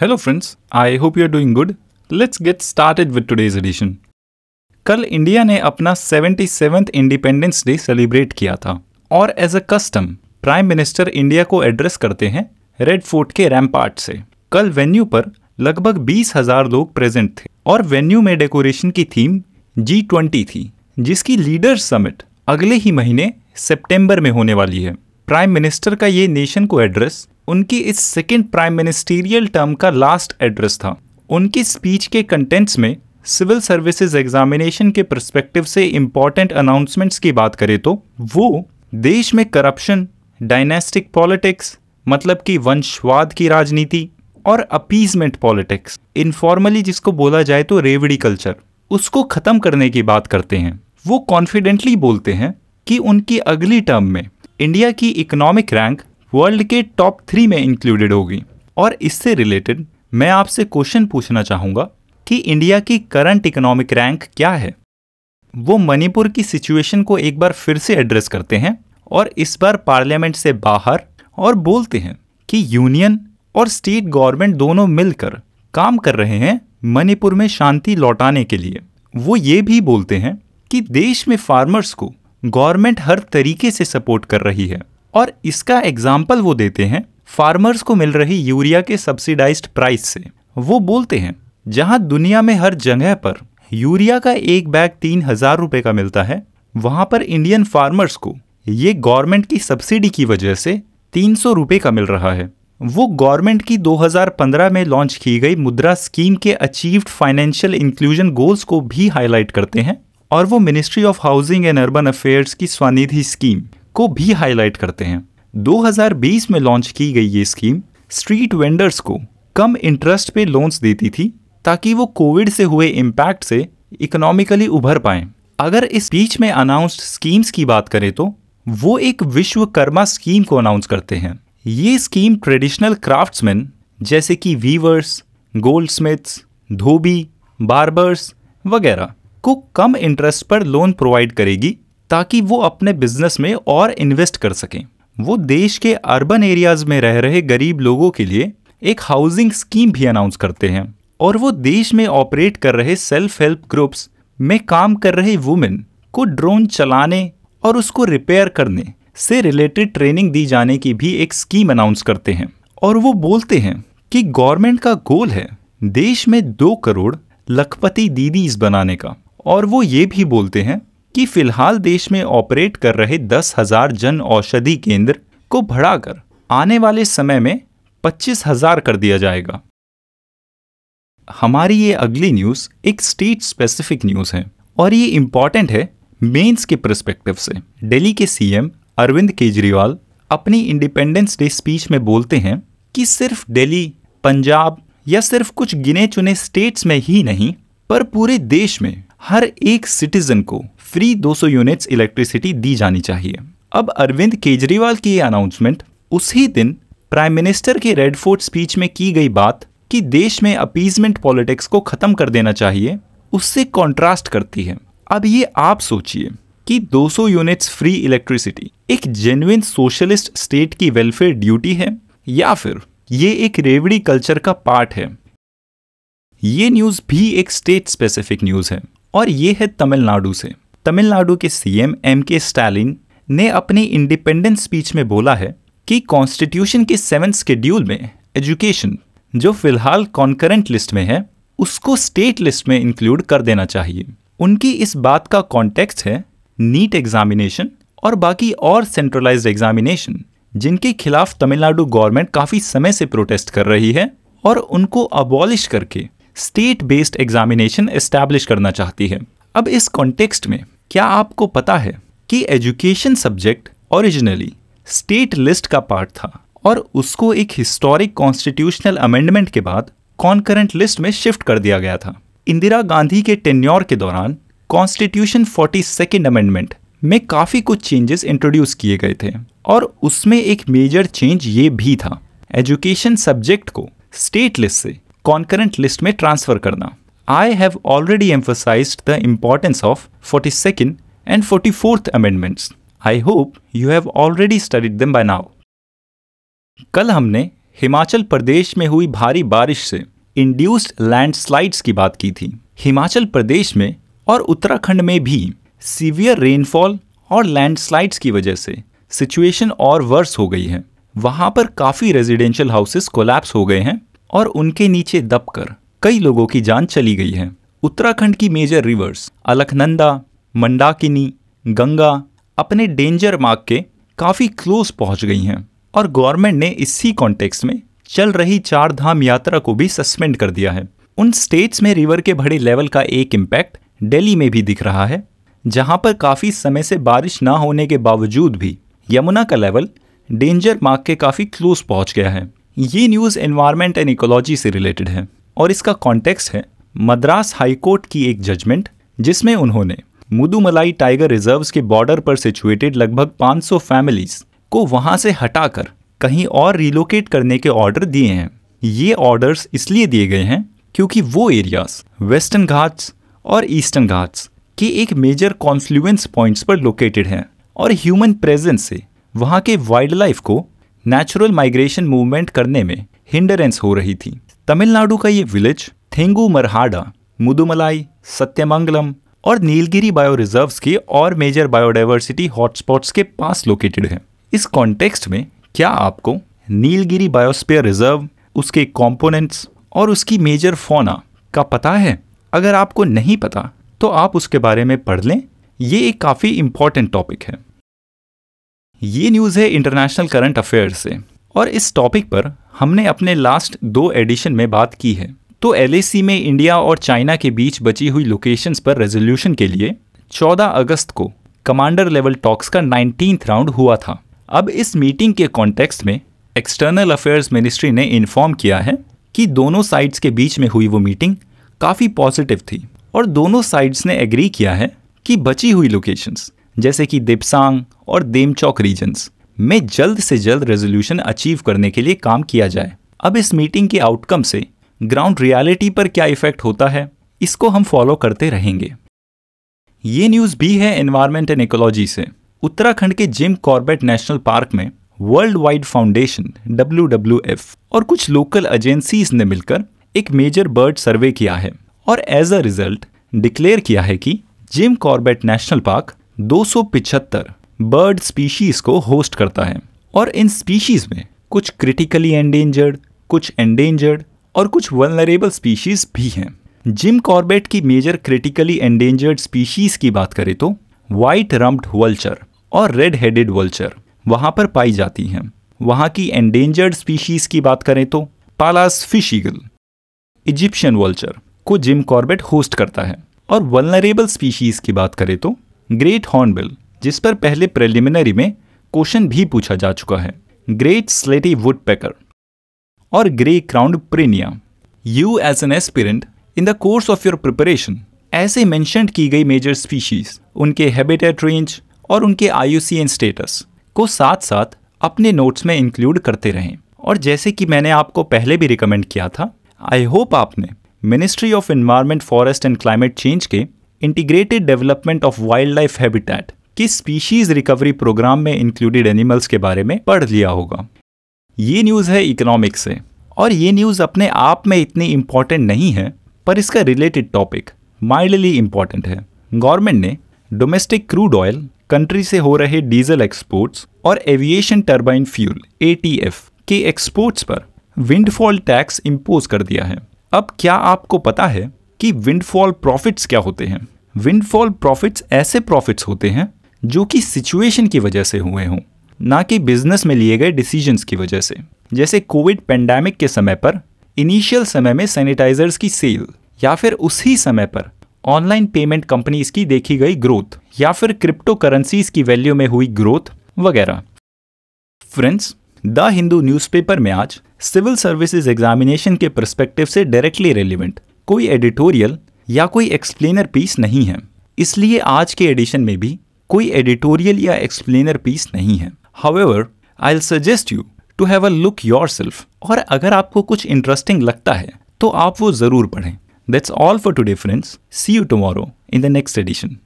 Hello friends I hope you are doing good let's get started with today's edition कल India ने अपना seventy seventh independence day celebrate किया था और as a custom prime minister India को address करते हैं रेड फोर्ट के रैम्पार्ट से कल वेन्यू पर लगभग बीस हजार लोग प्रेजेंट थे और वेन्यू में डेकोरेशन की थीम जी ट्वेंटी थी जिसकी लीडर समिट अगले ही महीने सेप्टेम्बर में होने वाली है प्राइम मिनिस्टर का ये नेशन को एड्रेस उनकी इस सेकेंड प्राइम मिनिस्टीरियल टर्म का लास्ट एड्रेस था उनकी स्पीच के कंटेंट्स में सिविल सर्विसेज एग्जामिनेशन के प्रस्पेक्टिव से इम्पॉर्टेंट अनाउंसमेंट्स की बात करें तो वो देश में करप्शन डायनेस्टिक पॉलिटिक्स मतलब कि वंशवाद की राजनीति और अपीजमेंट पॉलिटिक्स इनफॉर्मली जिसको बोला जाए तो रेवड़ी कल्चर उसको ख़त्म करने की बात करते हैं वो कॉन्फिडेंटली बोलते हैं कि उनकी अगली टर्म में इंडिया की इकोनॉमिक रैंक वर्ल्ड के टॉप थ्री में इंक्लूडेड होगी और इससे रिलेटेड मैं आपसे क्वेश्चन पूछना चाहूँगा कि इंडिया की करंट इकोनॉमिक रैंक क्या है वो मणिपुर की सिचुएशन को एक बार फिर से एड्रेस करते हैं और इस बार पार्लियामेंट से बाहर और बोलते हैं कि यूनियन और स्टेट गवर्नमेंट दोनों मिलकर काम कर रहे हैं मणिपुर में शांति लौटाने के लिए वो ये भी बोलते हैं कि देश में फार्मर्स को गवर्नमेंट हर तरीके से सपोर्ट कर रही है और इसका एग्जाम्पल वो देते हैं फार्मर्स को मिल रही यूरिया के सब्सिडाइज्ड प्राइस से वो बोलते हैं जहाँ दुनिया में हर जगह पर यूरिया का एक बैग तीन हजार रुपए का मिलता है वहां पर इंडियन फार्मर्स को ये गवर्नमेंट की सब्सिडी की वजह से तीन सौ रुपए का मिल रहा है वो गवर्नमेंट की 2015 में लॉन्च की गई मुद्रा स्कीम के अचीव्ड फाइनेंशियल इंक्लूजन गोल्स को भी हाईलाइट करते हैं और वो ministry of housing and urban affairs की स्वनिधि स्कीम को भी हाईलाइट करते हैं 2020 में लॉन्च की गई ये स्कीम स्ट्रीट वेंडर्स को कम इंटरेस्ट पे लोन्स देती थी ताकि वो कोविड से हुए इम्पैक्ट से इकोनॉमिकली उभर पाए अगर इस बीच में अनाउंस्ड स्कीम्स की बात करें तो वो एक विश्वकर्मा स्कीम को अनाउंस करते हैं ये स्कीम ट्रेडिशनल क्राफ्ट्समैन जैसे कि वीवर्स गोल्ड स्मिथ्स धोबी बार्बर्स वगैरह को कम इंटरेस्ट पर लोन प्रोवाइड करेगी ताकि वो अपने बिजनेस में और इन्वेस्ट कर सकें वो देश के अर्बन एरियाज में रह रहे गरीब लोगों के लिए एक हाउसिंग स्कीम भी अनाउंस करते हैं और वो देश में ऑपरेट कर रहे सेल्फ हेल्प ग्रुप्स में काम कर रहे वुमेन को ड्रोन चलाने और उसको रिपेयर करने से रिलेटेड ट्रेनिंग दी जाने की भी एक स्कीम अनाउंस करते हैं और वो बोलते हैं कि गवर्नमेंट का गोल है देश में दो करोड़ लखपति दीदीज बनाने का और वो ये भी बोलते हैं कि फिलहाल देश में ऑपरेट कर रहे दस हजार जन औषधि केंद्र को बढ़ाकर आने वाले समय में पच्चीस हजार कर दिया जाएगा हमारी ये अगली न्यूज़ एक स्टेट स्पेसिफिक न्यूज़ है और ये इंपॉर्टेंट है मेंस के प्रस्पेक्टिव से दिल्ली के सीएम अरविंद केजरीवाल अपनी इंडिपेंडेंस डे स्पीच में बोलते हैं कि सिर्फ दिल्ली पंजाब या सिर्फ कुछ गिने चुने स्टेट्स में ही नहीं पर पूरे देश में हर एक सिटीजन को फ्री 200 यूनिट्स इलेक्ट्रिसिटी दी जानी चाहिए अब अरविंद केजरीवाल की अनाउंसमेंट उसी दिन प्राइम मिनिस्टर के रेड फोर्ट स्पीच में की गई बात कि देश में अपीजमेंट पॉलिटिक्स को ख़त्म कर देना चाहिए उससे कॉन्ट्रास्ट करती है अब ये आप सोचिए कि 200 यूनिट्स फ्री इलेक्ट्रिसिटी एक जेन्युन सोशलिस्ट स्टेट की वेलफेयर ड्यूटी है या फिर ये एक रेवड़ी कल्चर का पार्ट है ये न्यूज़ भी एक स्टेट स्पेसिफिक न्यूज़ है और ये है तमिलनाडु से तमिलनाडु के सीएम एम के स्टालिन ने अपनी इंडिपेंडेंस स्पीच में बोला है कि कॉन्स्टिट्यूशन के सेवन स्केड्यूल में एजुकेशन जो फिलहाल कॉन्करेंट लिस्ट में है उसको स्टेट लिस्ट में इंक्लूड कर देना चाहिए उनकी इस बात का कॉन्टेक्स्ट है नीट एग्जामिनेशन और बाकी और सेंट्रलाइज्ड एग्जामिनेशन जिनके खिलाफ तमिलनाडु गवर्नमेंट काफ़ी समय से प्रोटेस्ट कर रही है और उनको अबॉलिश करके स्टेट बेस्ड एग्जामिनेशन एस्टैब्लिश करना चाहती है अब इस कॉन्टेक्स्ट में क्या आपको पता है कि education subject originally state list का पार्ट था और उसको एक हिस्टोरिक कॉन्स्टिट्यूशनल अमेंडमेंट के बाद कॉन्करेंट लिस्ट में शिफ्ट कर दिया गया था इंदिरा गांधी के टेन्योर के दौरान कॉन्स्टिट्यूशन फोर्टी सेकेंड अमेंडमेंट में काफ़ी कुछ चेंजेस इंट्रोड्यूस किए गए थे और उसमें एक मेजर चेंज ये भी था एजुकेशन सब्जेक्ट को स्टेट लिस्ट से कॉन्करेंट लिस्ट में ट्रांसफ़र करना I have already emphasized the importance of 42nd and 44th amendments. I hope you have already studied them by now. कल हमने हिमाचल प्रदेश में हुई भारी बारिश से इंड्यूस्ड लैंडस्लाइड्स की बात की थी हिमाचल प्रदेश में और उत्तराखंड में भी सीवियर रेनफॉल और लैंडस्लाइड्स की वजह से सिचुएशन और वर्स हो गई है वहां पर काफ़ी रेजिडेंशियल हाउसेस कोलैप्स हो गए हैं और उनके नीचे दबकर कई लोगों की जान चली गई है उत्तराखंड की मेजर रिवर्स अलखनंदा मंडाकिनी गंगा अपने डेंजर मार्क के काफ़ी क्लोज पहुंच गई हैं और गवर्नमेंट ने इसी कॉन्टेक्स्ट में चल रही चार धाम यात्रा को भी सस्पेंड कर दिया है उन स्टेट्स में रिवर के बड़े लेवल का एक इम्पैक्ट दिल्ली में भी दिख रहा है जहां पर काफ़ी समय से बारिश ना होने के बावजूद भी यमुना का लेवल डेंजर मार्क के काफ़ी क्लोज पहुंच गया है ये न्यूज़ एनवायरमेंट एंड इकोलॉजी से रिलेटेड है और इसका कॉन्टेक्स्ट है मद्रास हाईकोर्ट की एक जजमेंट जिसमें उन्होंने मुदुमलाई टाइगर रिजर्व के बॉर्डर पर सिचुएटेड लगभग 500 फैमिलीज को वहां से हटाकर कहीं और रिलोकेट करने के ऑर्डर दिए हैं ये ऑर्डर्स इसलिए दिए गए हैं क्योंकि वो एरियाज वेस्टर्न घाट्स और ईस्टर्न घाट्स के एक मेजर कॉन्फ्लुएंस पॉइंट्स पर लोकेटेड हैं और ह्यूमन प्रेजेंस से वहाँ के वाइल्ड लाइफ को नेचुरल माइग्रेशन मूवमेंट करने में हिंडरेंस हो रही थी तमिलनाडु का ये विलेज थेंगू मरहाडा मुदुमलाई सत्यमंगलम और नीलगिरी बायो रिजर्व्स के और मेजर बायोडाइवर्सिटी हॉटस्पॉट्स के पास लोकेटेड है इस कॉन्टेक्स्ट में क्या आपको नीलगिरी बायोस्पेयर रिजर्व उसके कंपोनेंट्स और उसकी मेजर फोना का पता है अगर आपको नहीं पता तो आप उसके बारे में पढ़ लें ये एक काफ़ी इंपॉर्टेंट टॉपिक है ये न्यूज़ है इंटरनेशनल करंट अफेयर से और इस टॉपिक पर हमने अपने लास्ट दो एडिशन में बात की है तो एल में इंडिया और चाइना के बीच बची हुई लोकेशंस पर रेजोल्यूशन के लिए 14 अगस्त को कमांडर लेवल टॉक्स का नाइनटीन राउंड हुआ था अब इस मीटिंग के कॉन्टेक्स्ट में एक्सटर्नल अफेयर्स मिनिस्ट्री ने इन्फॉर्म किया है कि दोनों साइड्स के बीच में हुई वो मीटिंग काफ़ी पॉजिटिव थी और दोनों साइड्स ने एग्री किया है कि बची हुई लोकेशंस जैसे कि दिपसांग और देमचौक रीजन्स में जल्द से जल्द रेजोल्यूशन अचीव करने के लिए काम किया जाए अब इस मीटिंग के आउटकम से ग्राउंड रियलिटी पर क्या इफेक्ट होता है इसको हम फॉलो करते रहेंगे ये न्यूज़ भी है एनवायरमेंट एंड इकोलॉजी से उत्तराखंड के जिम कॉर्बेट नेशनल पार्क में वर्ल्ड वाइड फाउंडेशन डब्ल्यू और कुछ लोकल एजेंसीज ने मिलकर एक मेजर बर्ड सर्वे किया है और एज अ रिजल्ट डिक्लेयर किया है कि जिम कॉर्बेट नेशनल पार्क दो बर्ड स्पीशीज़ को होस्ट करता है और इन स्पीशीज़ में कुछ क्रिटिकली एंडेंजर्ड कुछ एंडेंजर्ड और कुछ वनरेबल स्पीशीज़ भी हैं जिम कॉर्बेट की मेजर क्रिटिकली एंडेंजर्ड स्पीशीज़ की बात करें तो वाइट रम्प्ड वल्चर और रेड हेडेड वल्चर वहां पर पाई जाती हैं वहां की एंडेंजर्ड स्पीशीज़ की बात करें तो पालास फिशीगल इजिप्शियन वल्चर को जिम कॉर्बेट होस्ट करता है और वनरेबल स्पीशीज़ की बात करें तो ग्रेट हॉर्नबिल जिस पर पहले प्रेलिमिनरी में क्वेश्चन भी पूछा जा चुका है ग्रेट स्लेटी वुड पैकर और grey crowned prinia you as an aspirant in the course of your preparation ऐसे मैंशन की गई मेजर स्पीशीज उनके हैबिटेट रेंज और उनके आयुसीएन स्टेटस को साथ साथ अपने नोट्स में इंक्लूड करते रहें और जैसे कि मैंने आपको पहले भी रिकमेंड किया था आई होप आपने ministry of environment forest and climate change के integrated development of wildlife habitat कि स्पीशीज रिकवरी प्रोग्राम में इंक्लूडेड एनिमल्स के बारे में पढ़ लिया होगा ये न्यूज़ है इकोनॉमिक्स से और ये न्यूज़ अपने आप में इतनी इम्पॉर्टेंट नहीं है पर इसका रिलेटेड टॉपिक माइल्डली इम्पॉर्टेंट है गवर्नमेंट ने डोमेस्टिक क्रूड ऑयल कंट्री से हो रहे डीजल एक्सपोर्ट्स और एविएशन टर्बाइन फ्यूल ए के एक्सपोर्ट्स पर विंडफॉल टैक्स इम्पोज कर दिया है अब क्या आपको पता है कि विंडफॉल प्रॉफिट्स क्या होते हैं विंडफॉल प्रॉफिट्स ऐसे प्रॉफिट्स होते हैं जो कि सिचुएशन की वजह से हुए हों ना कि बिजनेस में लिए गए डिसीजंस की वजह से जैसे कोविड पेंडेमिक के समय पर इनिशियल समय में सैनिटाइजर्स की सेल या फिर उसी समय पर ऑनलाइन पेमेंट कंपनीज की देखी गई ग्रोथ या फिर क्रिप्टो करेंसीज की वैल्यू में हुई ग्रोथ वगैरह फ्रेंड्स द हिंदू न्यूज़पेपर में आज सिविल सर्विसेज एग्जामिनेशन के परस्पेक्टिव से डायरेक्टली रेलिवेंट कोई एडिटोरियल या कोई एक्सप्लेनर पीस नहीं है इसलिए आज के एडिशन में भी कोई एडिटोरियल या एक्सप्लेनर पीस नहीं है however I suggest you to have a look yourself और अगर आपको कुछ इंटरेस्टिंग लगता है तो आप वो ज़रूर पढ़ें that's all for to friends see you tomorrow in the next addition